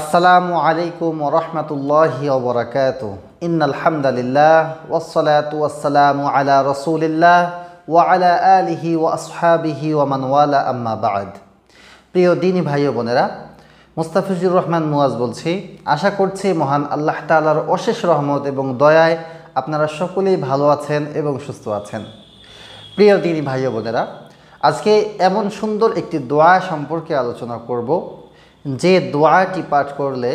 আসসালামু আলাইকুম রহমতুল্লাহি অবরাকাত ইন্নালহামদালিল্লাহ ওসলাত ওয়াসালামু আলা রসুলিল্লাহ ওয়া আলা আলিহি ওয়া আসহাবিহি ওয়া মানওয়ালা আম্মা বাদ প্রিয় দিনী ভাই ও বোনেরা মুস্তাফিজুর রহমান মুয়াজ বলছি আশা করছি মহান আল্লাহ তালার অশেষ রহমত এবং দয়ায় আপনারা সকলেই ভালো আছেন এবং সুস্থ আছেন প্রিয় দিনী ভাই ও বোনেরা আজকে এমন সুন্দর একটি দোয়া সম্পর্কে আলোচনা করব যে দোয়াটি পাঠ করলে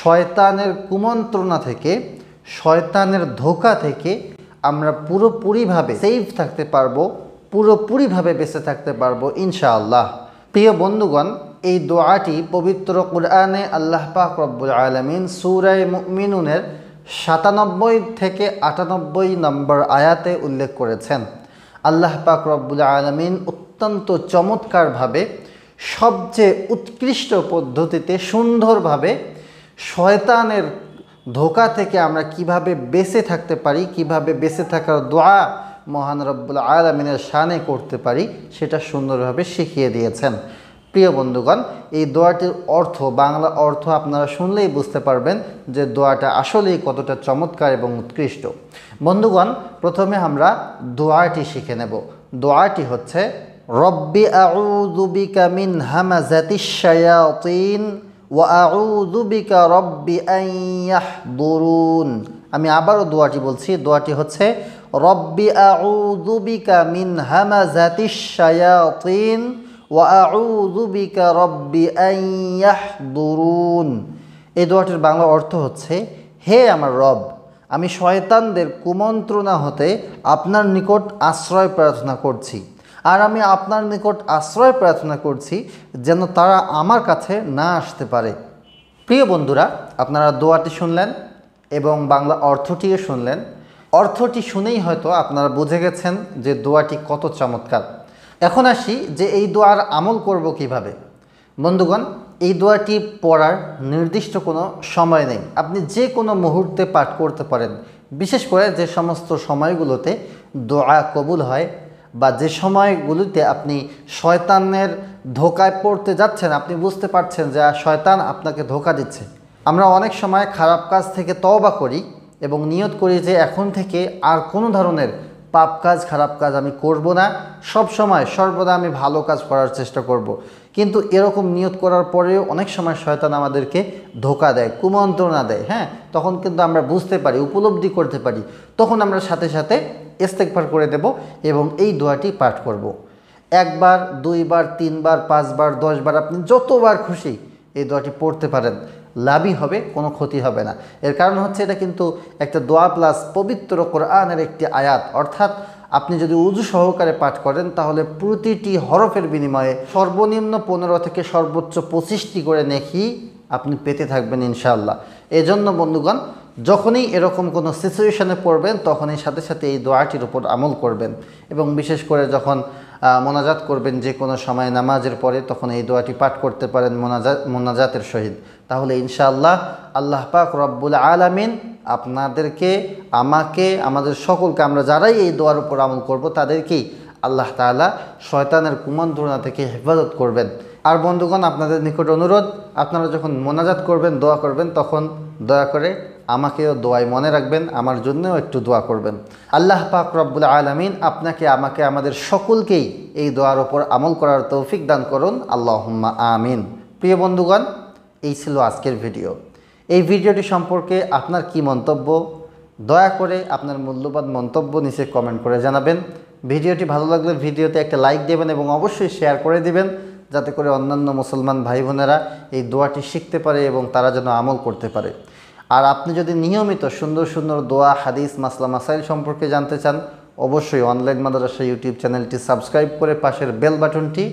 শয়তানের কুমন্ত্রণা থেকে শয়তানের ধোকা থেকে আমরা পুরোপুরিভাবে সেফ থাকতে পারবো পুরোপুরিভাবে বেঁচে থাকতে পারবো ইনশাআল্লাহ প্রিয় বন্ধুগণ এই দোয়াটি পবিত্র কুরআনে আল্লাহ পাক রব্বুল আলমিন সুরায় মিনুনের সাতানব্বই থেকে আটানব্বই নম্বর আয়াতে উল্লেখ করেছেন আল্লাহ পাক রব্বুল আলমিন অত্যন্ত চমৎকারভাবে সবচেয়ে উৎকৃষ্ট পদ্ধতিতে সুন্দরভাবে শয়তানের ধোকা থেকে আমরা কিভাবে বেঁচে থাকতে পারি কিভাবে বেঁচে থাকার দোয়া মহান রব্বুল আলমিনের শানে করতে পারি সেটা সুন্দরভাবে শিখিয়ে দিয়েছেন প্রিয় বন্ধুগণ এই দোয়াটির অর্থ বাংলা অর্থ আপনারা শুনলেই বুঝতে পারবেন যে দোয়াটা আসলেই কতটা চমৎকার এবং উৎকৃষ্ট বন্ধুগণ প্রথমে আমরা দোয়াটি শিখে নেব দোয়াটি হচ্ছে রব্বি আউযুবিকা মিন হামাযাতিশ শায়াতিন ওয়া আউযুবিকা রব্বি আন ইয়াহদুরুন আমি আবারও দোয়াটি বলছি দোয়াটি হচ্ছে রব্বি আউযুবিকা মিন হামাযাতিশ শায়াতিন ওয়া আউযুবিকা রব্বি আন ইয়াহদুরুন এই দোয়াটির বাংলা অর্থ হচ্ছে হে আমার রব আমি শয়তানদের কুমন্ত্রণা হতে আপনার নিকট আশ্রয় প্রার্থনা করছি আর আমি আপনার নিকট আশ্রয় প্রার্থনা করছি যেন তারা আমার কাছে না আসতে পারে প্রিয় বন্ধুরা আপনারা দোয়াটি শুনলেন এবং বাংলা অর্থটিও শুনলেন অর্থটি শুনেই হয়তো আপনারা বুঝে গেছেন যে দোয়াটি কত চমৎকার এখন আসি যে এই দোয়ার আমল করব কিভাবে বন্ধুগণ এই দোয়াটি পড়ার নির্দিষ্ট কোনো সময় নেই আপনি যে কোনো মুহূর্তে পাঠ করতে পারেন বিশেষ করে যে সমস্ত সময়গুলোতে দোয়া কবুল হয় বা যে সময়গুলিতে আপনি শয়তানের ধোকায় পড়তে যাচ্ছেন আপনি বুঝতে পারছেন যে শয়তান আপনাকে ধোকা দিচ্ছে আমরা অনেক সময় খারাপ কাজ থেকে তওবা করি এবং নিয়ত করি যে এখন থেকে আর কোনো ধরনের পাপ কাজ খারাপ কাজ আমি করব না সব সময় সর্বদা আমি ভালো কাজ করার চেষ্টা করব। কিন্তু এরকম নিয়ত করার পরেও অনেক সময় শয়তান আমাদেরকে ধোকা দেয় কুমন্ত্রণা দেয় হ্যাঁ তখন কিন্তু আমরা বুঝতে পারি উপলব্ধি করতে পারি তখন আমরা সাথে সাথে ইস্তেকবার করে দেব এবং এই দোয়াটি পাঠ করব। একবার দুইবার তিনবার পাঁচবার দশবার আপনি যতবার খুশি এই দোয়াটি পড়তে পারেন লাভই হবে কোনো ক্ষতি হবে না এর কারণ হচ্ছে এটা কিন্তু একটা দোয়া প্লাস পবিত্র কোরআনের একটি আয়াত অর্থাৎ আপনি যদি উজু সহকারে পাঠ করেন তাহলে প্রতিটি হরফের বিনিময়ে সর্বনিম্ন পনেরো থেকে সর্বোচ্চ পঁচিশটি করে নেখি আপনি পেতে থাকবেন ইনশাআল্লাহ এজন্য বন্ধুগণ যখনই এরকম কোনো সিচুয়েশানে পড়বেন তখনই সাথে সাথে এই দোয়াটির উপর আমল করবেন এবং বিশেষ করে যখন মোনাজাত করবেন যে কোনো সময় নামাজের পরে তখন এই দোয়াটি পাঠ করতে পারেন মোনাজাত মোনাজাতের সহিত তাহলে ইনশাআল্লাহ আল্লাহ পাক রব্বুল আলামিন আপনাদেরকে আমাকে আমাদের সকলকে আমরা যারাই এই দোয়ার উপর আমল করব তাদেরকেই আল্লাহ তালা শয়তানের কুমন্ত্রণা থেকে হেফাজত করবেন আর বন্ধুগণ আপনাদের নিকট অনুরোধ আপনারা যখন মোনাজাত করবেন দোয়া করবেন তখন দয়া করে আমাকেও দোয়ায় মনে রাখবেন আমার জন্যও একটু দোয়া করবেন আল্লাহ পাক রব্বুল আলমিন আপনাকে আমাকে আমাদের সকলকেই এই দোয়ার ওপর আমল করার তৌফিক দান করুন আল্লাহম্মা আমিন প্রিয় বন্ধুগণ এই ছিল আজকের ভিডিও এই ভিডিওটি সম্পর্কে আপনার কি মন্তব্য দয়া করে আপনার মূল্যবান মন্তব্য নিচে কমেন্ট করে জানাবেন ভিডিওটি ভালো লাগলে ভিডিওতে একটা লাইক দেবেন এবং অবশ্যই শেয়ার করে দিবেন যাতে করে অন্যান্য মুসলমান ভাই বোনেরা এই দোয়াটি শিখতে পারে এবং তারা যেন আমল করতে পারে আর আপনি যদি নিয়মিত সুন্দর সুন্দর দোয়া হাদিস মাসলা মাসাইল সম্পর্কে জানতে চান অবশ্যই অনলাইন মাদ্রাসা ইউটিউব চ্যানেলটি সাবস্ক্রাইব করে পাশের বেল বাটনটি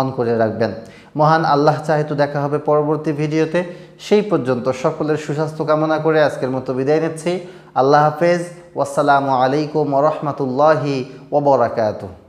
অন করে রাখবেন মহান আল্লাহ চাহিদু দেখা হবে পরবর্তী ভিডিওতে সেই পর্যন্ত সকলের সুস্বাস্থ্য কামনা করে আজকের মতো বিদায় নিচ্ছি আল্লাহ হাফেজ ওয়াসালামু আলাইকুম রহমতুল্লাহি ওবরাকাতু